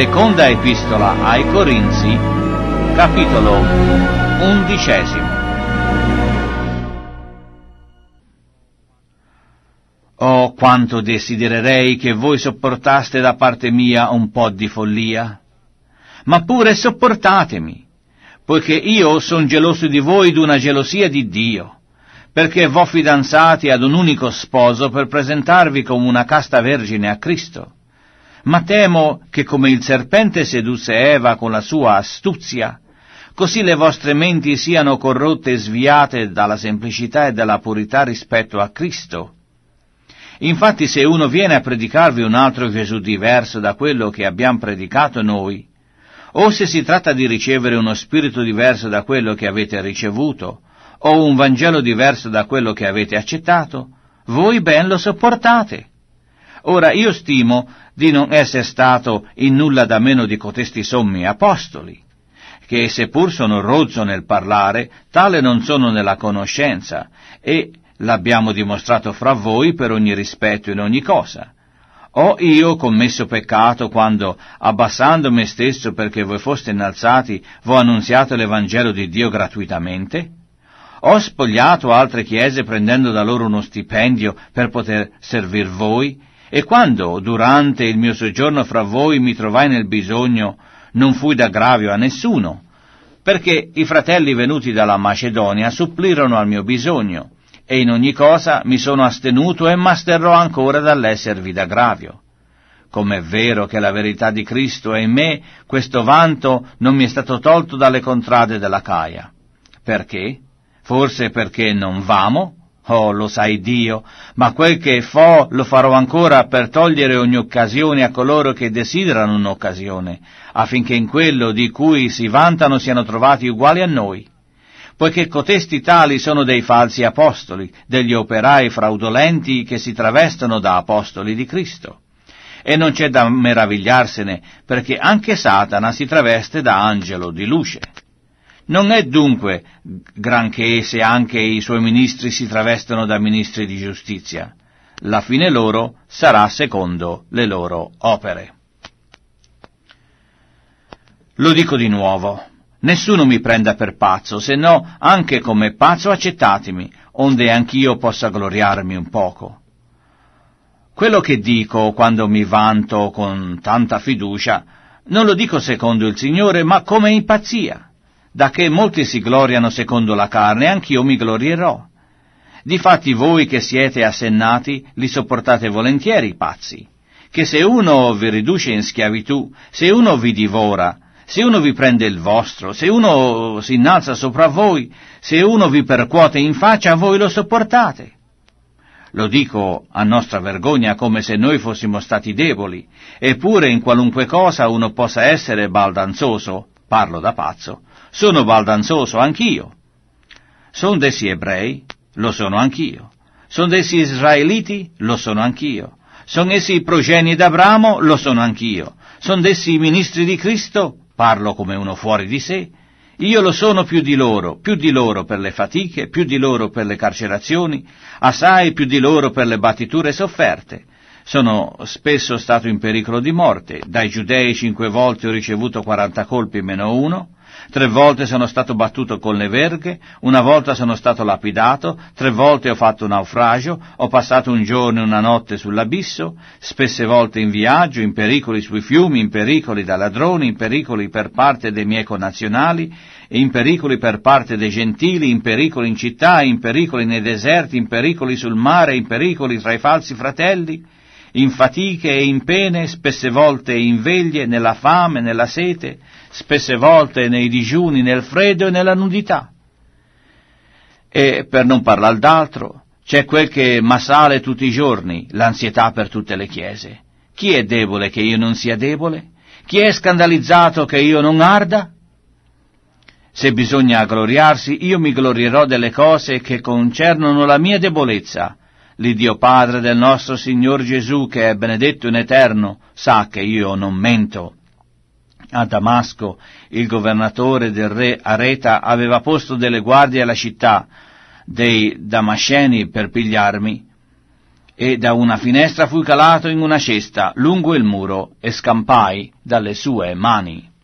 Seconda epistola ai Corinzi, capitolo undicesimo. Oh, quanto desidererei che voi sopportaste da parte mia un po' di follia! Ma pure sopportatemi, poiché io son geloso di voi d'una gelosia di Dio, perché v'ho fidanzati ad un unico sposo per presentarvi come una casta vergine a Cristo ma temo che come il serpente sedusse Eva con la sua astuzia, così le vostre menti siano corrotte e sviate dalla semplicità e dalla purità rispetto a Cristo. Infatti se uno viene a predicarvi un altro Gesù diverso da quello che abbiamo predicato noi, o se si tratta di ricevere uno spirito diverso da quello che avete ricevuto, o un Vangelo diverso da quello che avete accettato, voi ben lo sopportate. Ora io stimo di non essere stato in nulla da meno di cotesti sommi apostoli, che seppur sono rozzo nel parlare, tale non sono nella conoscenza, e l'abbiamo dimostrato fra voi per ogni rispetto in ogni cosa. Ho io commesso peccato quando, abbassando me stesso perché voi foste innalzati, vo annunziato l'Evangelo di Dio gratuitamente? Ho spogliato altre chiese prendendo da loro uno stipendio per poter servir voi e quando, durante il mio soggiorno fra voi, mi trovai nel bisogno, non fui d'aggravio a nessuno, perché i fratelli venuti dalla Macedonia supplirono al mio bisogno, e in ogni cosa mi sono astenuto e m'asterrò ancora dall'esservi d'aggravio. Com'è vero che la verità di Cristo è in me, questo vanto non mi è stato tolto dalle contrade della Caia. Perché? Forse perché non vamo? Oh, lo sai Dio, ma quel che fo lo farò ancora per togliere ogni occasione a coloro che desiderano un'occasione, affinché in quello di cui si vantano siano trovati uguali a noi. Poiché cotesti tali sono dei falsi apostoli, degli operai fraudolenti che si travestono da apostoli di Cristo. E non c'è da meravigliarsene, perché anche Satana si traveste da angelo di luce. Non è dunque granché se anche i suoi ministri si travestono da ministri di giustizia. La fine loro sarà secondo le loro opere. Lo dico di nuovo. Nessuno mi prenda per pazzo, se no anche come pazzo accettatemi, onde anch'io possa gloriarmi un poco. Quello che dico quando mi vanto con tanta fiducia, non lo dico secondo il Signore, ma come in pazzia da che molti si gloriano secondo la carne, anch'io mi glorierò. Difatti voi che siete assennati, li sopportate volentieri pazzi. Che se uno vi riduce in schiavitù, se uno vi divora, se uno vi prende il vostro, se uno si innalza sopra voi, se uno vi percuote in faccia, voi lo sopportate. Lo dico a nostra vergogna come se noi fossimo stati deboli, eppure in qualunque cosa uno possa essere baldanzoso, parlo da pazzo, sono baldanzoso anch'io. Son dessi ebrei, lo sono anch'io. Son dessi israeliti, lo sono anch'io. Son essi progeni d'Abramo, lo sono anch'io. Son dessi ministri di Cristo, parlo come uno fuori di sé. Io lo sono più di loro, più di loro per le fatiche, più di loro per le carcerazioni, assai più di loro per le battiture sofferte. Sono spesso stato in pericolo di morte, dai giudei cinque volte ho ricevuto quaranta colpi meno uno, tre volte sono stato battuto con le verghe, una volta sono stato lapidato, tre volte ho fatto naufragio, ho passato un giorno e una notte sull'abisso, spesse volte in viaggio, in pericoli sui fiumi, in pericoli da ladroni, in pericoli per parte dei miei connazionali, in pericoli per parte dei gentili, in pericoli in città, in pericoli nei deserti, in pericoli sul mare, in pericoli tra i falsi fratelli, in fatiche e in pene, spesse volte in veglie, nella fame, nella sete, spesse volte nei digiuni, nel freddo e nella nudità. E per non parlare d'altro, c'è quel che massale tutti i giorni, l'ansietà per tutte le chiese. Chi è debole che io non sia debole? Chi è scandalizzato che io non arda? Se bisogna gloriarsi, io mi glorierò delle cose che concernono la mia debolezza, l'Iddio Padre del nostro Signor Gesù, che è benedetto in eterno, sa che io non mento. A Damasco il governatore del re Areta aveva posto delle guardie alla città, dei Damasceni per pigliarmi, e da una finestra fui calato in una cesta lungo il muro e scampai dalle sue mani.